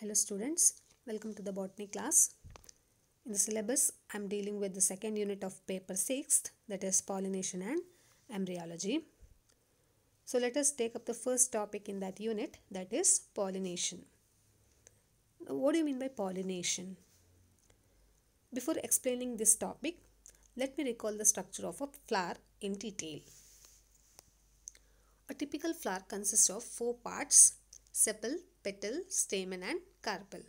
Hello students, welcome to the botany class. In the syllabus, I am dealing with the second unit of paper 6th that is pollination and embryology. So let us take up the first topic in that unit that is pollination. What do you mean by pollination? Before explaining this topic, let me recall the structure of a flower in detail. A typical flower consists of four parts sepal, petal, stamen and carpel.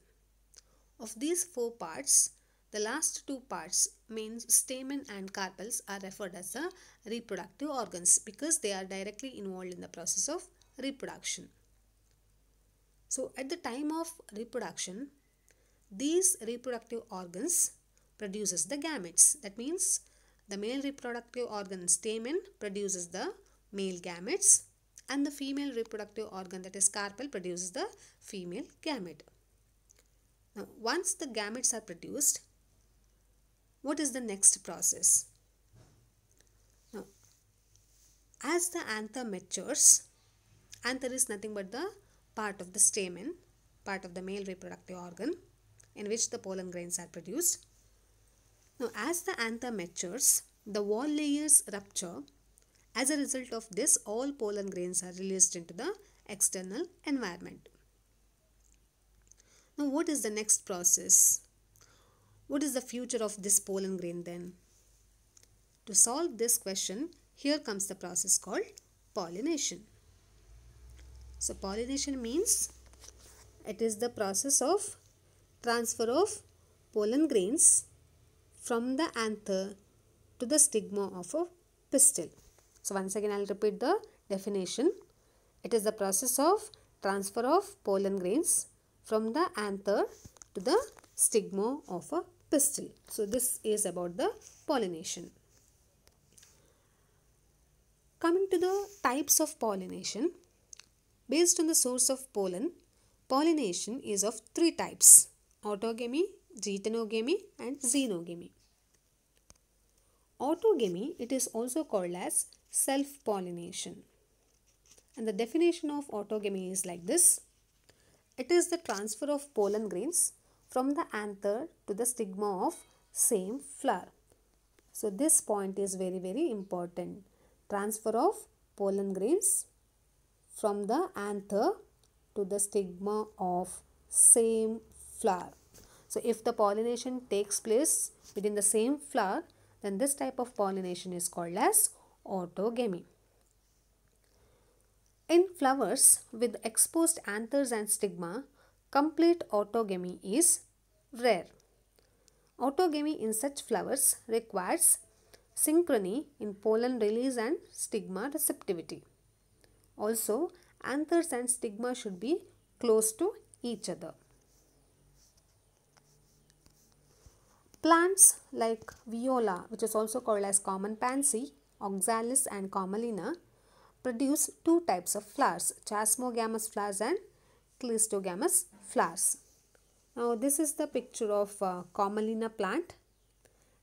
Of these four parts, the last two parts means stamen and carpels are referred as the reproductive organs because they are directly involved in the process of reproduction. So at the time of reproduction, these reproductive organs produces the gametes. That means the male reproductive organ stamen produces the male gametes and the female reproductive organ that is carpel produces the female gamete. Now, once the gametes are produced, what is the next process? Now, as the anther matures, anther is nothing but the part of the stamen, part of the male reproductive organ in which the pollen grains are produced. Now, as the anther matures, the wall layers rupture as a result of this, all pollen grains are released into the external environment. Now, what is the next process? What is the future of this pollen grain then? To solve this question, here comes the process called pollination. So, pollination means it is the process of transfer of pollen grains from the anther to the stigma of a pistil. So once again I will repeat the definition. It is the process of transfer of pollen grains from the anther to the stigma of a pistil. So this is about the pollination. Coming to the types of pollination. Based on the source of pollen, pollination is of three types. Autogamy, Getanogamy and Xenogamy. Autogamy, it is also called as self pollination. And the definition of autogamy is like this it is the transfer of pollen grains from the anther to the stigma of same flower. So, this point is very, very important. Transfer of pollen grains from the anther to the stigma of same flower. So, if the pollination takes place within the same flower, then this type of pollination is called as autogamy. In flowers with exposed anthers and stigma, complete autogamy is rare. Autogamy in such flowers requires synchrony in pollen release and stigma receptivity. Also, anthers and stigma should be close to each other. Plants like viola, which is also called as common pansy, oxalis and commelina, produce two types of flowers, chasmogamous flowers and cleistogamous flowers. Now this is the picture of uh, plant.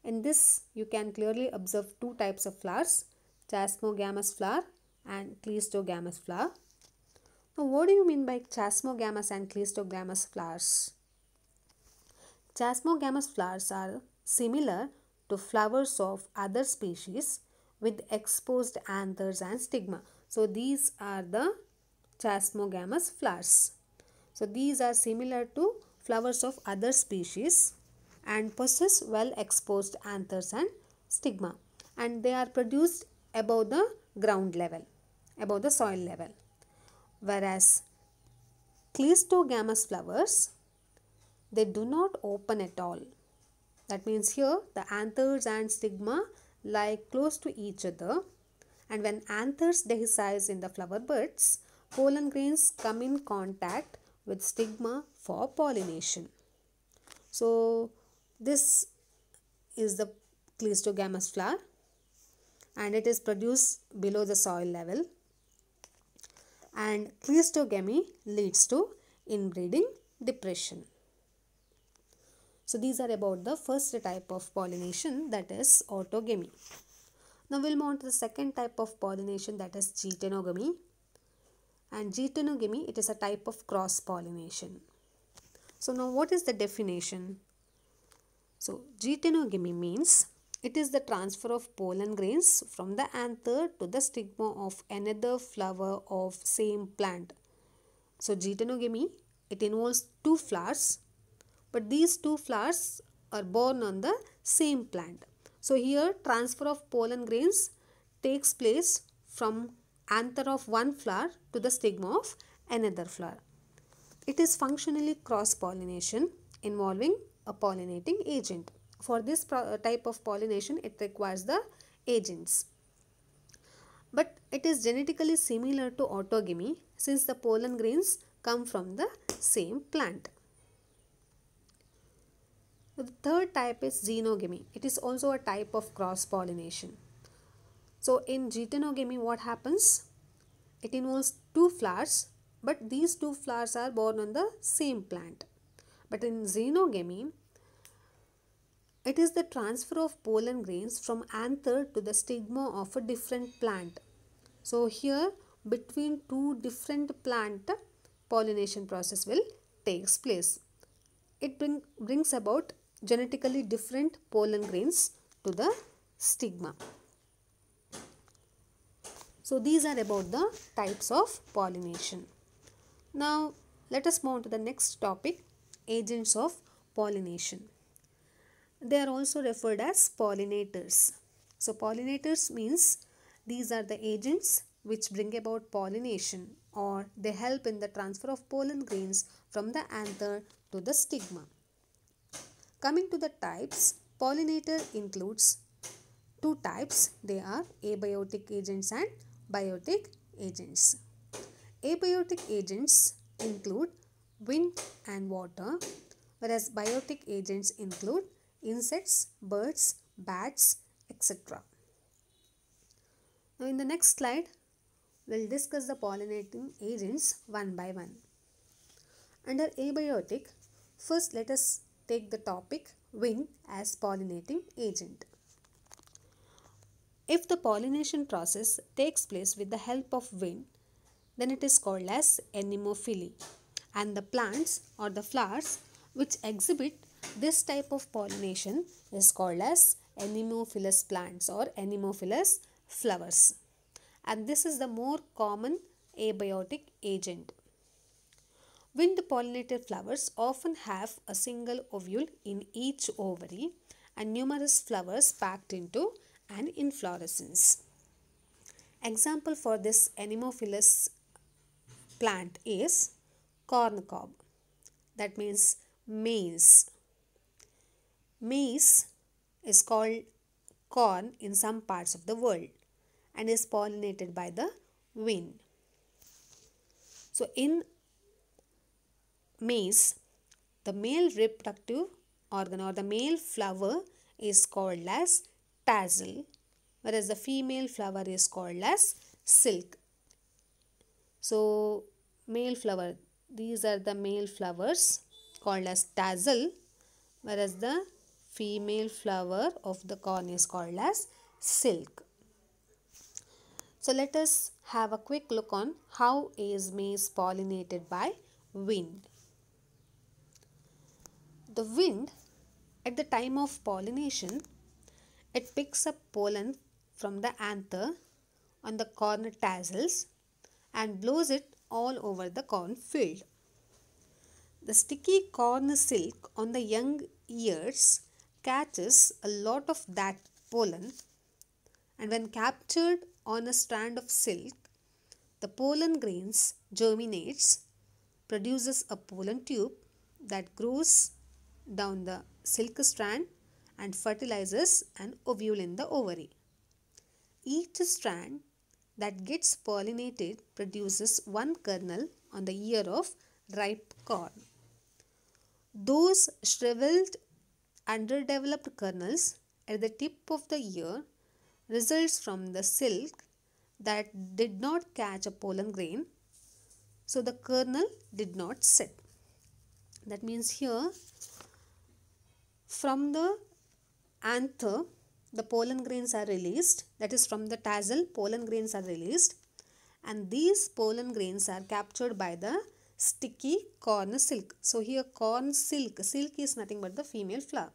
In this you can clearly observe two types of flowers, chasmogamous flower and cleistogamous flower. Now what do you mean by chasmogamous and cleistogamous flowers? Chasmogamous flowers are similar to flowers of other species with exposed anthers and stigma. So these are the chasmogamous flowers. So these are similar to flowers of other species and possess well exposed anthers and stigma and they are produced above the ground level, above the soil level. Whereas cleistogamous flowers, they do not open at all. That means here the anthers and stigma lie close to each other and when anthers dehisce in the flower buds, pollen grains come in contact with stigma for pollination. So this is the cleistogamous flower and it is produced below the soil level and cleistogamy leads to inbreeding depression. So these are about the first type of pollination that is autogamy. Now we'll move on to the second type of pollination that is geitonogamy. And geitonogamy it is a type of cross-pollination. So now what is the definition? So geitonogamy means it is the transfer of pollen grains from the anther to the stigma of another flower of same plant. So geitonogamy it involves two flowers but these two flowers are born on the same plant. So here transfer of pollen grains takes place from anther of one flower to the stigma of another flower. It is functionally cross-pollination involving a pollinating agent. For this uh, type of pollination, it requires the agents. But it is genetically similar to autogamy since the pollen grains come from the same plant. The third type is xenogamy. It is also a type of cross-pollination. So in xenogamy, what happens? It involves two flowers, but these two flowers are born on the same plant. But in xenogamy, it is the transfer of pollen grains from anther to the stigma of a different plant. So here between two different plant pollination process will takes place. It bring, brings about genetically different pollen grains to the stigma. So these are about the types of pollination. Now let us move on to the next topic agents of pollination. They are also referred as pollinators. So pollinators means these are the agents which bring about pollination or they help in the transfer of pollen grains from the anther to the stigma. Coming to the types, pollinator includes two types. They are abiotic agents and biotic agents. Abiotic agents include wind and water whereas biotic agents include insects, birds, bats, etc. Now in the next slide, we'll discuss the pollinating agents one by one. Under abiotic, first let us take the topic wing as pollinating agent. If the pollination process takes place with the help of wind, then it is called as anemophily. And the plants or the flowers which exhibit this type of pollination is called as anemophilous plants or anemophilous flowers. And this is the more common abiotic agent. Wind-pollinated flowers often have a single ovule in each ovary and numerous flowers packed into an inflorescence. Example for this anemophilous plant is corn cob. that means maize. Maize is called corn in some parts of the world and is pollinated by the wind. So in means the male reproductive organ or the male flower is called as tassel whereas the female flower is called as silk. So male flower, these are the male flowers called as tassel whereas the female flower of the corn is called as silk. So let us have a quick look on how is maize pollinated by wind. The wind, at the time of pollination, it picks up pollen from the anther on the corn tassels and blows it all over the corn field. The sticky corn silk on the young ears catches a lot of that pollen and when captured on a strand of silk, the pollen grains germinates, produces a pollen tube that grows down the silk strand and fertilizes an ovule in the ovary. Each strand that gets pollinated produces one kernel on the ear of ripe corn. Those shriveled underdeveloped kernels at the tip of the ear results from the silk that did not catch a pollen grain so the kernel did not set. That means here from the anther, the pollen grains are released, that is from the tassel, pollen grains are released and these pollen grains are captured by the sticky corn silk. So here corn silk, silk is nothing but the female flower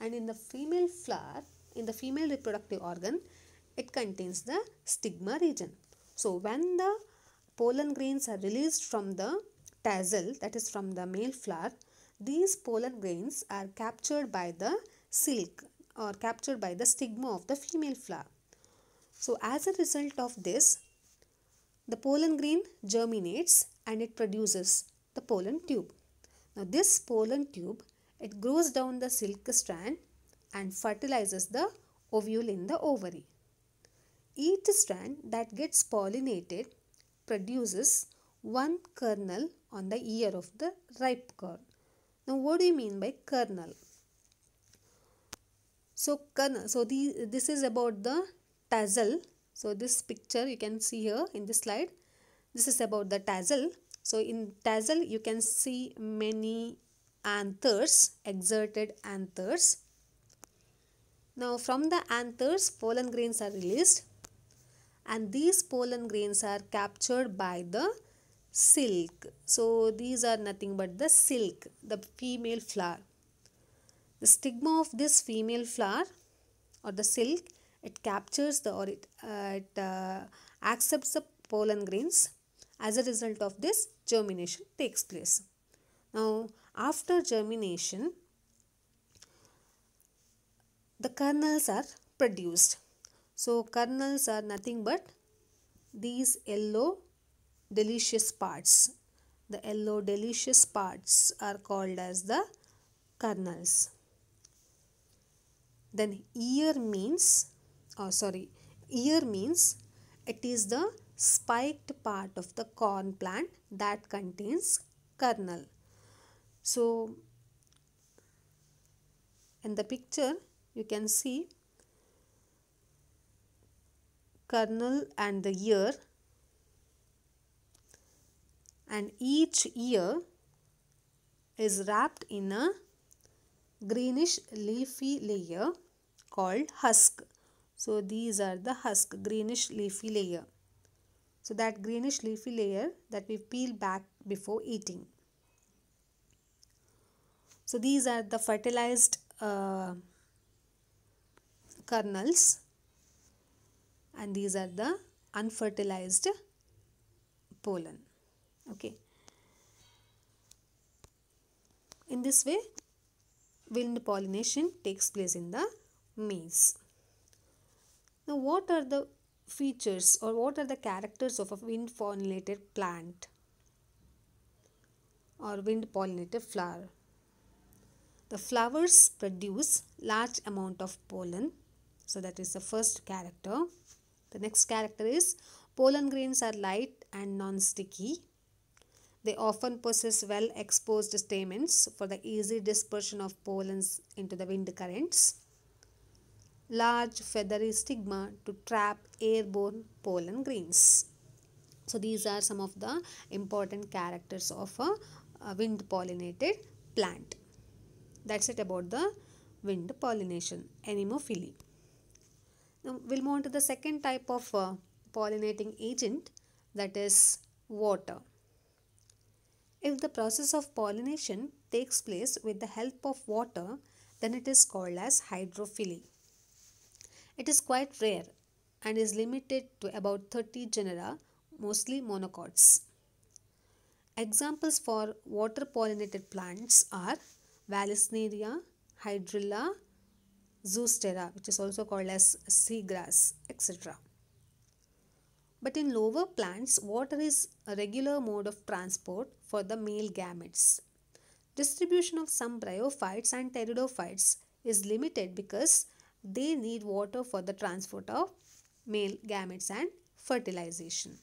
and in the female flower, in the female reproductive organ, it contains the stigma region. So when the pollen grains are released from the tassel that is from the male flower these pollen grains are captured by the silk or captured by the stigma of the female flower. So as a result of this, the pollen grain germinates and it produces the pollen tube. Now this pollen tube, it grows down the silk strand and fertilizes the ovule in the ovary. Each strand that gets pollinated produces one kernel on the ear of the ripe corn. Now, what do you mean by kernel? So, kernel, so the, this is about the tassel. So, this picture you can see here in this slide. This is about the tassel. So, in tassel, you can see many anthers, exerted anthers. Now, from the anthers, pollen grains are released and these pollen grains are captured by the silk so these are nothing but the silk the female flower the stigma of this female flower or the silk it captures the or it, uh, it uh, accepts the pollen grains as a result of this germination takes place now after germination the kernels are produced so kernels are nothing but these yellow delicious parts. The yellow delicious parts are called as the kernels. Then ear means, oh sorry, ear means it is the spiked part of the corn plant that contains kernel. So, in the picture you can see kernel and the ear and each ear is wrapped in a greenish leafy layer called husk. So these are the husk, greenish leafy layer. So that greenish leafy layer that we peel back before eating. So these are the fertilized uh, kernels and these are the unfertilized pollen okay in this way wind pollination takes place in the maize now what are the features or what are the characters of a wind pollinated plant or wind pollinated flower the flowers produce large amount of pollen so that is the first character the next character is pollen grains are light and non sticky they often possess well exposed stamens for the easy dispersion of pollens into the wind currents. Large feathery stigma to trap airborne pollen grains. So these are some of the important characters of a, a wind pollinated plant. That's it about the wind pollination, anemophily. Now we'll move on to the second type of uh, pollinating agent that is water. If the process of pollination takes place with the help of water, then it is called as hydrophily. It is quite rare and is limited to about 30 genera, mostly monocots. Examples for water pollinated plants are Vallisneria, Hydrilla, Zoostera, which is also called as seagrass, etc. But in lower plants, water is a regular mode of transport for the male gametes. Distribution of some bryophytes and pteridophytes is limited because they need water for the transport of male gametes and fertilization.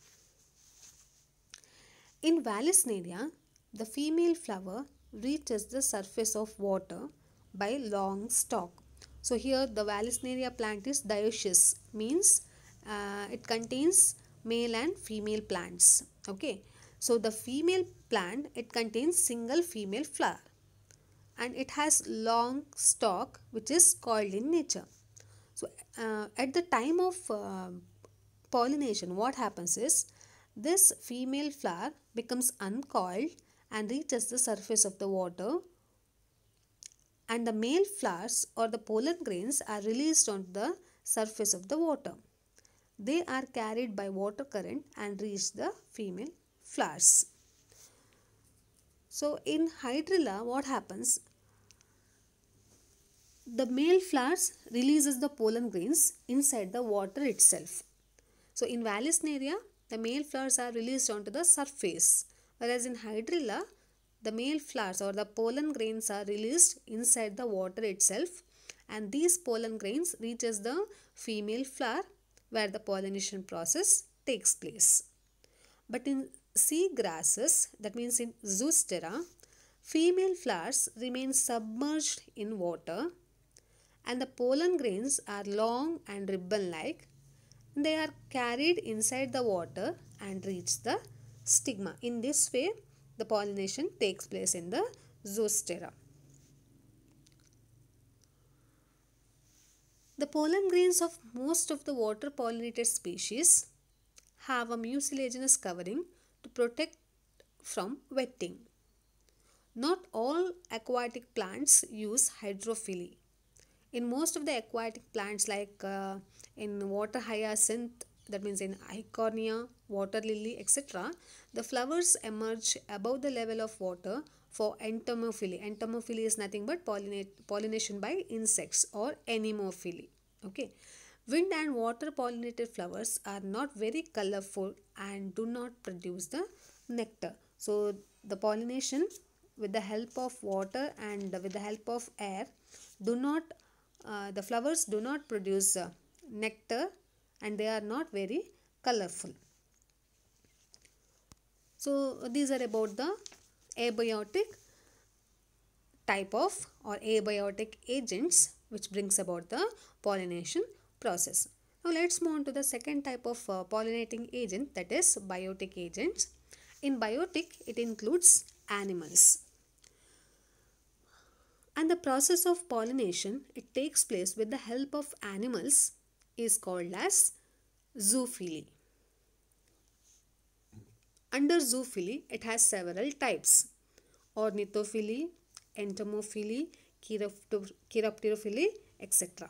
In Vallisneria, the female flower reaches the surface of water by long stalk. So here the Vallisneria plant is dioecious means uh, it contains male and female plants okay so the female plant it contains single female flower and it has long stalk which is coiled in nature so uh, at the time of uh, pollination what happens is this female flower becomes uncoiled and reaches the surface of the water and the male flowers or the pollen grains are released onto the surface of the water they are carried by water current and reach the female flowers. So in hydrilla what happens? The male flowers releases the pollen grains inside the water itself. So in Vallisneria the male flowers are released onto the surface whereas in hydrilla the male flowers or the pollen grains are released inside the water itself and these pollen grains reaches the female flower where the pollination process takes place. But in sea grasses, that means in Zoostera, female flowers remain submerged in water and the pollen grains are long and ribbon-like. They are carried inside the water and reach the stigma. In this way, the pollination takes place in the Zoostera. The pollen grains of most of the water pollinated species have a mucilaginous covering to protect from wetting. Not all aquatic plants use hydrophily. In most of the aquatic plants like uh, in water hyacinth, that means in icornia, water lily, etc., the flowers emerge above the level of water for entomophily. Entomophily is nothing but pollination by insects or anemophily. Okay. Wind and water pollinated flowers are not very colorful and do not produce the nectar. So the pollination with the help of water and with the help of air do not uh, the flowers do not produce uh, nectar and they are not very colorful. So these are about the abiotic type of or abiotic agents which brings about the pollination process. Now let's move on to the second type of uh, pollinating agent that is biotic agents. In biotic it includes animals. And the process of pollination it takes place with the help of animals is called as zoophilia. Under zoophily, it has several types. Ornithophily, entomophily, chiropterophily, etc.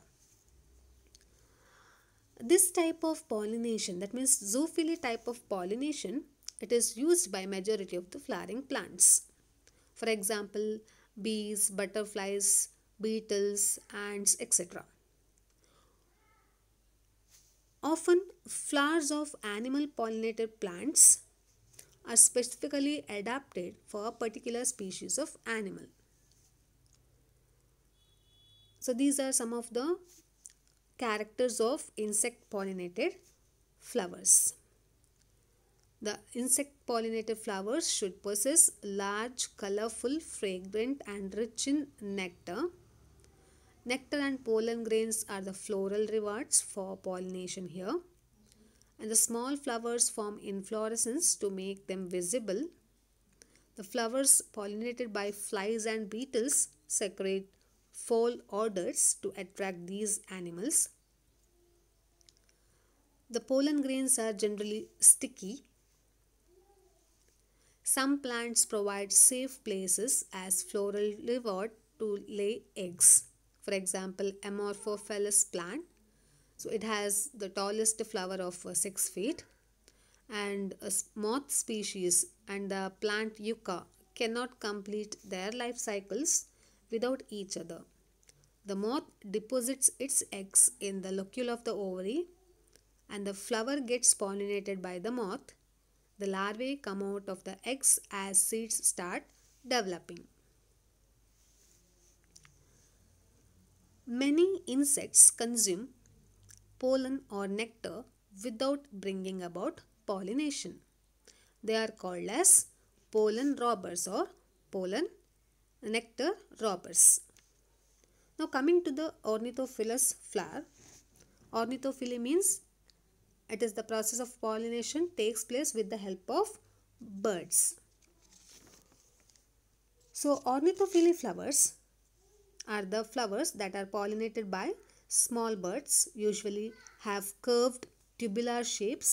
This type of pollination, that means zoophily type of pollination, it is used by majority of the flowering plants. For example, bees, butterflies, beetles, ants, etc. Often, flowers of animal pollinated plants are specifically adapted for a particular species of animal. So these are some of the characters of insect pollinated flowers. The insect pollinated flowers should possess large, colorful, fragrant and rich in nectar. Nectar and pollen grains are the floral rewards for pollination here and the small flowers form inflorescence to make them visible. The flowers pollinated by flies and beetles secrete fall odors to attract these animals. The pollen grains are generally sticky. Some plants provide safe places as floral reward to lay eggs. For example, Amorphophallus plant so it has the tallest flower of uh, 6 feet and a moth species and the plant yucca cannot complete their life cycles without each other. The moth deposits its eggs in the locule of the ovary and the flower gets pollinated by the moth. The larvae come out of the eggs as seeds start developing. Many insects consume pollen or nectar without bringing about pollination. They are called as pollen robbers or pollen nectar robbers. Now coming to the ornithophilus flower. Ornithophily means it is the process of pollination takes place with the help of birds. So ornithophily flowers are the flowers that are pollinated by Small birds usually have curved tubular shapes.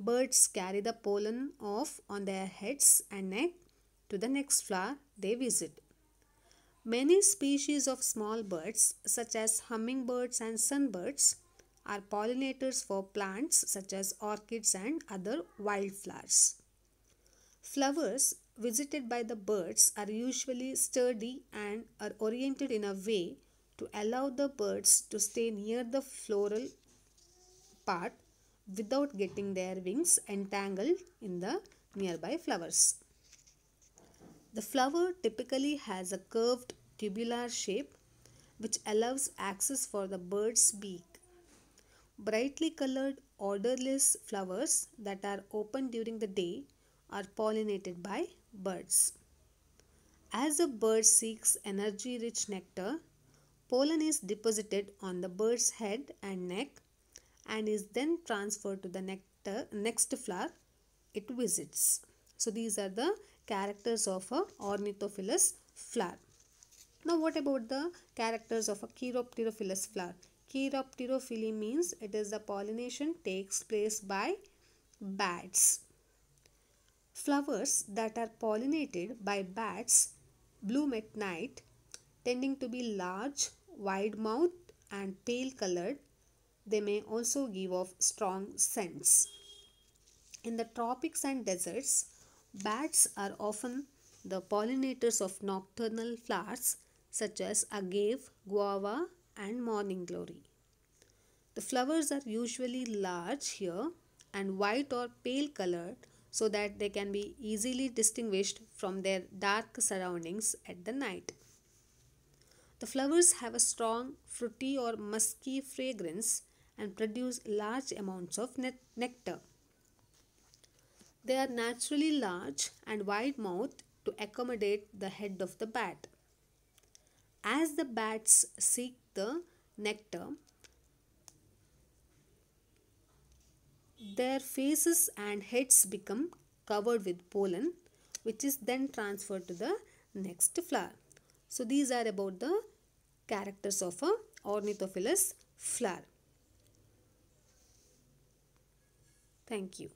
Birds carry the pollen off on their heads and neck to the next flower they visit. Many species of small birds such as hummingbirds and sunbirds are pollinators for plants such as orchids and other wildflowers. Flowers visited by the birds are usually sturdy and are oriented in a way to allow the birds to stay near the floral part without getting their wings entangled in the nearby flowers. The flower typically has a curved tubular shape which allows access for the bird's beak. Brightly colored orderless flowers that are open during the day are pollinated by birds. As a bird seeks energy rich nectar, Pollen is deposited on the bird's head and neck and is then transferred to the nectar, next flower it visits. So these are the characters of a ornithophilus flower. Now what about the characters of a chiropterophilus flower? Chiropterophily means it is the pollination takes place by bats. Flowers that are pollinated by bats bloom at night tending to be large, wide mouthed and pale colored. They may also give off strong scents. In the tropics and deserts, bats are often the pollinators of nocturnal flowers such as agave, guava and morning glory. The flowers are usually large here and white or pale colored so that they can be easily distinguished from their dark surroundings at the night. The flowers have a strong fruity or musky fragrance and produce large amounts of nectar. They are naturally large and wide-mouthed to accommodate the head of the bat. As the bats seek the nectar, their faces and heads become covered with pollen which is then transferred to the next flower. So these are about the characters of a ornithophilus flower. Thank you.